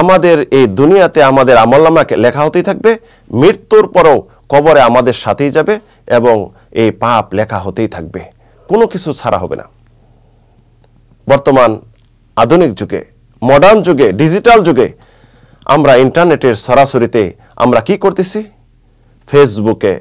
আমাদের এই দুনিয়াতে আমাদের আমল্লামাকে লেখা হতেই থাকবে মৃত্যুর পরও কবরে আমাদের সাথেই যাবে এবং এই পাপ লেখা হতেই থাকবে কোনো কিছু ছাড়া হবে না বর্তমান আধুনিক যুগে মডার্ন যুগে ডিজিটাল যুগে আমরা ইন্টারনেটের সরাসরিতে আমরা কি করতেছি ফেসবুকে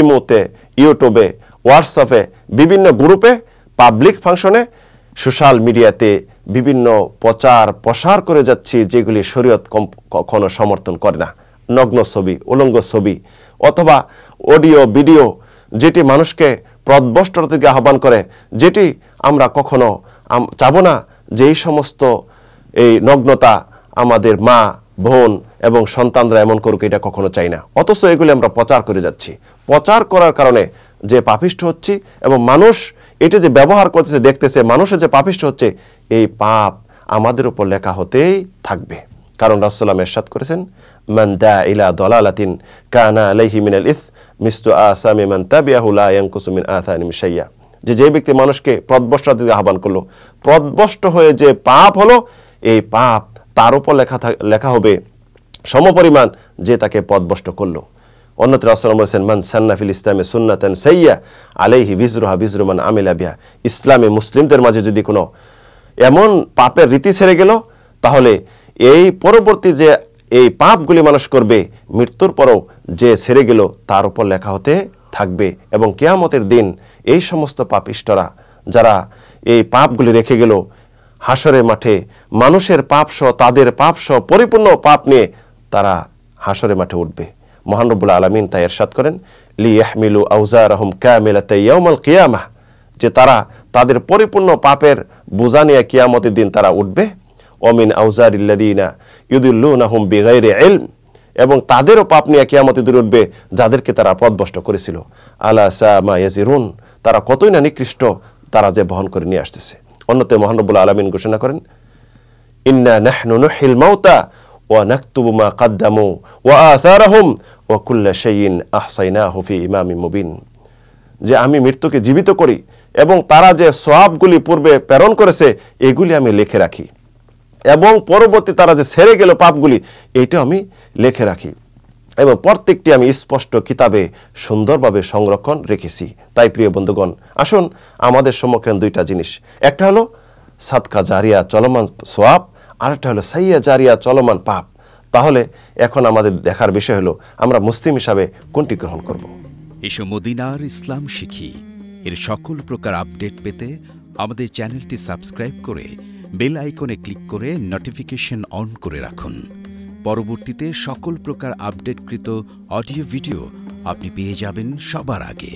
ইমোতে ইউটিউবে হোয়াটসঅ্যাপে বিভিন্ন গ্রুপে পাবলিক ফাংশনে সোশ্যাল মিডিয়াতে বিভিন্ন প্রচার প্রসার করে যাচ্ছি যেগুলি শরীয়ত কখনো সমর্থন করে না নগ্ন ছবি উলঙ্গ ছবি অথবা অডিও ভিডিও যেটি মানুষকে প্রদবষ্টর থেকে আহ্বান করে যেটি আমরা কখনো চাবো না যে এই সমস্ত এই নগ্নতা আমাদের মা বোন এবং সন্তানরা এমন করুক এটা কখনো চাই না অথচ এগুলি আমরা প্রচার করে যাচ্ছি প্রচার করার কারণে যে পাপিষ্ট হচ্ছি এবং মানুষ এটা যে ব্যবহার করতেছে দেখতেছে মানুষের যে পাপিষ্ট হচ্ছে এই পাপ আমাদের উপর লেখা হতেই থাকবে কারণ রাসুল্লাম এরশাদ করেছেন মান দা ইলা দলালাতিন কানা আলাইহি আল ইথ মিস্তু আসামি মান তাবিয়াহু লা ইয়ানকুসু মিন আথানিম শাইয়া যে যে ব্যক্তি মানুষকে প্রদবষ্ট দিতে আহ্বান করলো প্রদবষ্ট হয়ে যে পাপ হলো এই পাপ তার উপর লেখা লেখা হবে সমপরিমাণ যে তাকে পদবষ্ট করলো অন্যত্র আসলাম বলেছেন মান সান্নাফিল ইসলামে সুন্নাতান সাইয়া আলাইহি বিজরুহা মান আমিলা বিহা ইসলামে মুসলিমদের মাঝে যদি কোনো এমন পাপের রীতি ছেড়ে গেল তাহলে এই পরবর্তী যে এই পাপগুলি মানুষ করবে মৃত্যুর পরও যে ছেড়ে গেল তার উপর লেখা হতে থাকবে এবং কেয়ামতের দিন এই সমস্ত পাপিষ্টরা যারা এই পাপগুলি রেখে গেল হাসরের মাঠে মানুষের পাপসহ তাদের পাপসহ পরিপূর্ণ পাপ নিয়ে তারা হাসরের মাঠে উঠবে মহানবুল আলমিন তা এরশাদ করেন লি ইয়াহমিলু রহম আহম ক্যামিলাতাইয়াউমাল কিয়ামাহ যে তারা তাদের পরিপূর্ণ পাপের বোঝা নিয়ে কিয়ামতের দিন তারা উঠবে অমিন আউজার ইল্লাদিনা ইউদুল্লুন আহম বিগাইরে এল এবং তাদেরও পাপ নিয়ে কিয়ামতে দূরে উঠবে যাদেরকে তারা পদভষ্ট করেছিল আলা সামা ইয়াজিরুন তারা কতই না নিকৃষ্ট তারা যে বহন করে নিয়ে আসতেছে অন্যতে মহানবুল আলমিন ঘোষণা করেন ইন্না নাহনু নুহিল মাউতা ونكتب ما قدموا وآثارهم وكل شيء أحصيناه في إمام مبين যে আমি মৃত্যুকে জীবিত করি এবং তারা যে সোয়াবগুলি পূর্বে প্রেরণ করেছে এগুলি আমি লিখে রাখি এবং পরবর্তী তারা যে সেরে গেল পাপগুলি এইটা আমি লিখে রাখি এবং প্রত্যেকটি আমি স্পষ্ট কিতাবে সুন্দরভাবে সংরক্ষণ রেখেছি তাই প্রিয় বন্ধুগণ আসুন আমাদের সম্মুখীন দুইটা জিনিস একটা হলো সাতকা জারিয়া চলমান সোয়াব আরেকটা হলো সাইয়া জারিয়া চলমান পাপ তাহলে এখন আমাদের দেখার বিষয় হলো আমরা মুসলিম হিসাবে কোনটি গ্রহণ করব এসো মদিনার ইসলাম শিখি এর সকল প্রকার আপডেট পেতে আমাদের চ্যানেলটি সাবস্ক্রাইব করে বেল আইকনে ক্লিক করে নোটিফিকেশন অন করে রাখুন পরবর্তীতে সকল প্রকার আপডেটকৃত অডিও ভিডিও আপনি পেয়ে যাবেন সবার আগে